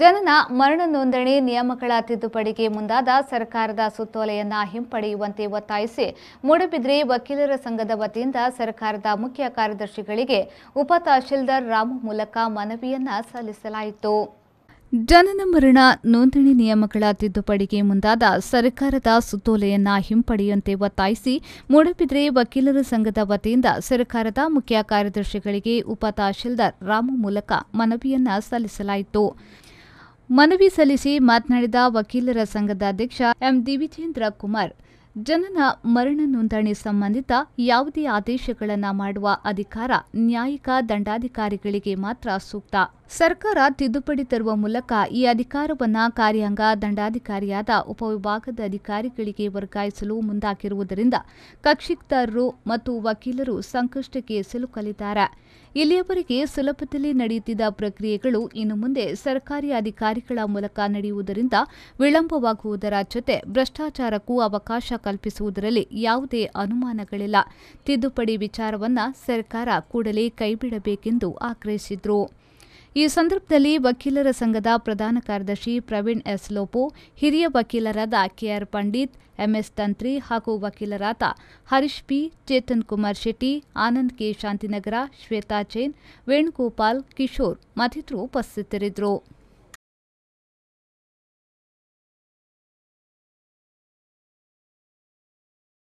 ಜನನ ಮರಣ ನೋಂದಣಿ ನಿಯಮಗಳ ತಿದ್ದುಪಡಿಗೆ ಮುಂದಾದ ಸರ್ಕಾರದ ಸುತ್ತೋಲೆಯನ್ನ ಹಿಂಪಡೆಯುವಂತೆ ಒತ್ತಾಯಿಸಿ ಮೂಡಬಿದ್ರೆ ವಕೀಲರ ಸಂಘದ ವತಿಯಿಂದ ಸರ್ಕಾರದ ಮುಖ್ಯ ಕಾರ್ಯದರ್ಶಿಗಳಿಗೆ ಉಪ ತಹಶೀಲ್ದಾರ್ ರಾಮು ಮೂಲಕ ಮನವಿಯನ್ನ ಸಲ್ಲಿಸಲಾಯಿತು ಜನನ ಮರಣ ನೋಂದಣಿ ನಿಯಮಗಳ ತಿದ್ದುಪಡಿಗೆ ಮುಂದಾದ ಸರ್ಕಾರದ ಸುತ್ತೋಲೆಯನ್ನ ಹಿಂಪಡೆಯುವಂತೆ ಒತ್ತಾಯಿಸಿ ಮೂಡಬಿದ್ರೆ ವಕೀಲರ ಸಂಘದ ವತಿಯಿಂದ ಸರ್ಕಾರದ ಮುಖ್ಯ ಕಾರ್ಯದರ್ಶಿಗಳಿಗೆ ಉಪ ತಹಶೀಲ್ದಾರ್ ರಾಮು ಮೂಲಕ ಮನವಿಯನ್ನ ಸಲ್ಲಿಸಲಾಯಿತು ಮನವಿ ಸಲ್ಲಿಸಿ ಮಾತನಾಡಿದ ವಕೀಲರ ಸಂಘದ ಅಧ್ಯಕ್ಷ ಎಂ ದಿವಿಜೇಂದ್ರ ಕುಮಾರ್ ಜನನ ಮರಣ ನೋಂದಣಿ ಸಂಬಂಧಿತ ಯಾವುದೇ ಆದೇಶಗಳನ್ನು ಮಾಡುವ ಅಧಿಕಾರ ನ್ಯಾಯಿಕ ದಂಡಾಧಿಕಾರಿಗಳಿಗೆ ಮಾತ್ರ ಸೂಕ್ತ ಸರ್ಕಾರ ತಿದ್ದುಪಡಿ ತರುವ ಮೂಲಕ ಈ ಅಧಿಕಾರವನ್ನು ಕಾರ್ಯಾಂಗ ದಂಡಾಧಿಕಾರಿಯಾದ ಉಪವಿಭಾಗದ ಅಧಿಕಾರಿಗಳಿಗೆ ವರ್ಗಾಯಿಸಲು ಮುಂದಾಗಿರುವುದರಿಂದ ಕಕ್ಷಿದಾರರು ಮತ್ತು ವಕೀಲರು ಸಂಕಷ್ಟಕ್ಕೆ ಸಿಲುಕಲಿದ್ದಾರೆ ಇಲ್ಲಿಯವರೆಗೆ ಸುಲಭದಲ್ಲಿ ನಡೆಯುತ್ತಿದ್ದ ಪ್ರಕ್ರಿಯೆಗಳು ಇನ್ನು ಮುಂದೆ ಸರ್ಕಾರಿ ಅಧಿಕಾರಿಗಳ ಮೂಲಕ ನಡೆಯುವುದರಿಂದ ವಿಳಂಬವಾಗುವುದರ ಜೊತೆ ಭ್ರಷ್ಟಾಚಾರಕ್ಕೂ ಅವಕಾಶ ಕಲ್ಪಿಸುವುದರಲ್ಲಿ ಯಾವುದೇ ಅನುಮಾನಗಳಿಲ್ಲ ತಿದ್ದುಪಡಿ ವಿಚಾರವನ್ನ ಸರ್ಕಾರ ಕೂಡಲೇ ಕೈಬಿಡಬೇಕೆಂದು ಆಗ್ರಹಿಸಿದರು ಈ ಸಂದರ್ಭದಲ್ಲಿ ವಕೀಲರ ಸಂಘದ ಪ್ರಧಾನ ಕಾರ್ಯದರ್ಶಿ ಪ್ರವೀಣ್ ಎಸ್ ಲೋಪೋ ಹಿರಿಯ ವಕೀಲರಾದ ಕೆಆರ್ ಪಂಡಿತ್ ಎಂಎಸ್ ತಂತ್ರಿ ಹಾಗೂ ವಕೀಲರಾದ ಹರೀಶ್ ಪಿ ಚೇತನ್ ಕುಮಾರ್ ಶೆಟ್ಟಿ ಆನಂದ್ ಕೆ ಶಾಂತಿನಗರ ಶ್ವೇತಾ ಜೈನ್ ವೇಣುಗೋಪಾಲ್ ಕಿಶೋರ್ ಮತ್ತಿತರರು ಉಪಸ್ಥಿತರಿದ್ದರು